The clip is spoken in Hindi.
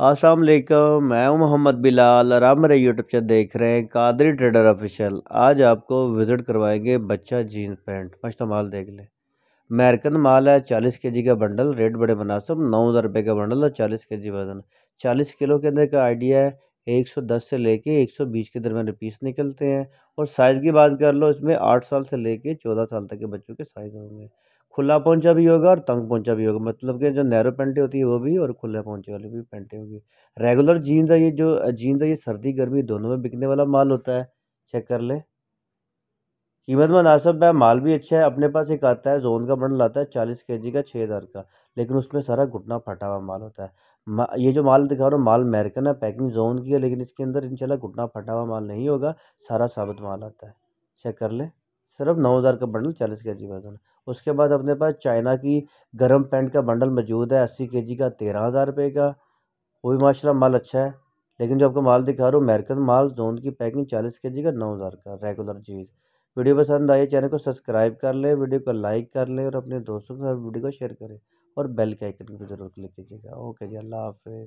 वालेकुम मैं हूं मोहम्मद बिलाल और आप मेरे यूट्यूब चैनल देख रहे हैं कादरी ट्रेडर ऑफिशियल आज आपको विज़िट करवाएंगे बच्चा जीन्स पैंट फर्स्ट माल देख लें अमेरिकन माल है चालीस के जी का बंडल रेट बड़े मुनासब नौ हज़ार रुपये का बंडल और चालीस के जी वजन चालीस किलो के अंदर का आइडिया है एक सौ दस से ले कर एक सौ बीस के दरमियान पीस निकलते हैं और साइज़ की बात कर लो इसमें आठ साल से ले कर चौदह साल तक के बच्चों के साइज़ होंगे खुला पहुँचा भी होगा और तंग पहुँचा भी होगा मतलब कि जो नैरो पेंटें होती है वो भी और खुले पहुँचे वाली भी पेंटें होगी रेगुलर जीन्स है ये जो जीन्स है ये सर्दी गर्मी दोनों में बिकने वाला माल होता है चेक कर लें कीमत में मुनासिब है माल भी अच्छा है अपने पास एक आता है जोन का बंडल आता है चालीस के जी का छः हज़ार का लेकिन उसमें सारा घुटना फटा हुआ माल होता है ये जो माल दिखा रहा हूँ माल अमेरिकन है पैकिंग जोन की है लेकिन इसके अंदर इंशाल्लाह घुटना फटा हुआ माल नहीं होगा सारा साबित माल आता है चेक कर लें सिर्फ नौ हज़ार का बंडल चालीस के जी वजन उसके बाद अपने पास चाइना की गर्म पैंट का बंडल मौजूद है अस्सी के जी का तेरह हज़ार रुपये का वो भी माशा माल अच्छा है लेकिन जो आपको माल दिखा रहा हूँ अमेरिकन माल जोन की पैकिंग चालीस के जी का नौ हज़ार का रेगुलर चीज़ वीडियो पसंद आए चैनल को सब्सक्राइब कर लें वीडियो को लाइक कर लें और अपने दोस्तों के साथ वीडियो को शेयर करें और बेल के आइकन को ज़रूर क्लिक कीजिएगा ओके जी अल्लाह हाफिज़